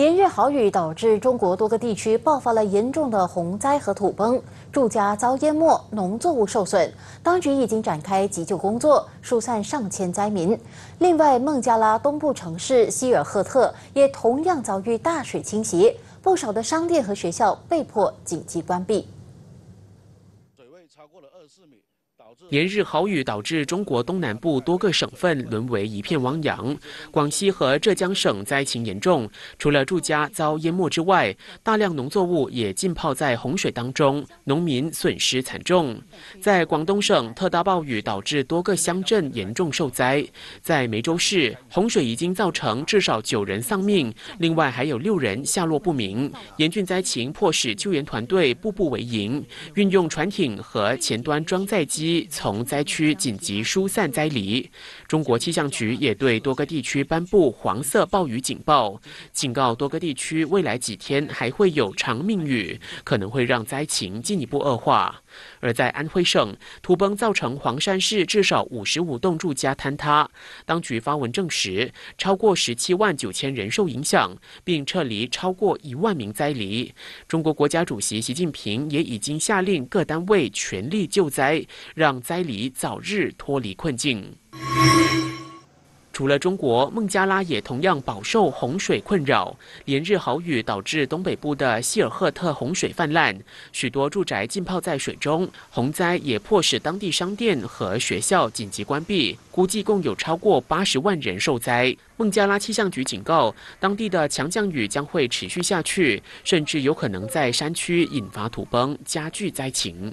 连日豪雨导致中国多个地区爆发了严重的洪灾和土崩，住家遭淹没，农作物受损。当局已经展开急救工作，疏散上千灾民。另外，孟加拉东部城市希尔赫特也同样遭遇大水侵袭，不少的商店和学校被迫紧急关闭。水位超过了二十四米。连日豪雨导致中国东南部多个省份沦为一片汪洋，广西和浙江省灾情严重。除了住家遭淹没之外，大量农作物也浸泡在洪水当中，农民损失惨重。在广东省，特大暴雨导致多个乡镇严重受灾。在梅州市，洪水已经造成至少九人丧命，另外还有六人下落不明。严峻灾情迫使救援团队步步为营，运用船艇和前端装载机。从灾区紧急疏散灾离。中国气象局也对多个地区颁布黄色暴雨警报，警告多个地区未来几天还会有长命雨，可能会让灾情进一步恶化。而在安徽省，土崩造成黄山市至少五十五栋住家坍塌，当局发文证实，超过十七万九千人受影响，并撤离超过一万名灾离。中国国家主席习近平也已经下令各单位全力救灾。让灾黎早日脱离困境。除了中国，孟加拉也同样饱受洪水困扰。连日豪雨导致东北部的希尔赫特洪水泛滥，许多住宅浸泡在水中。洪灾也迫使当地商店和学校紧急关闭。估计共有超过八十万人受灾。孟加拉气象局警告，当地的强降雨将会持续下去，甚至有可能在山区引发土崩，加剧灾情。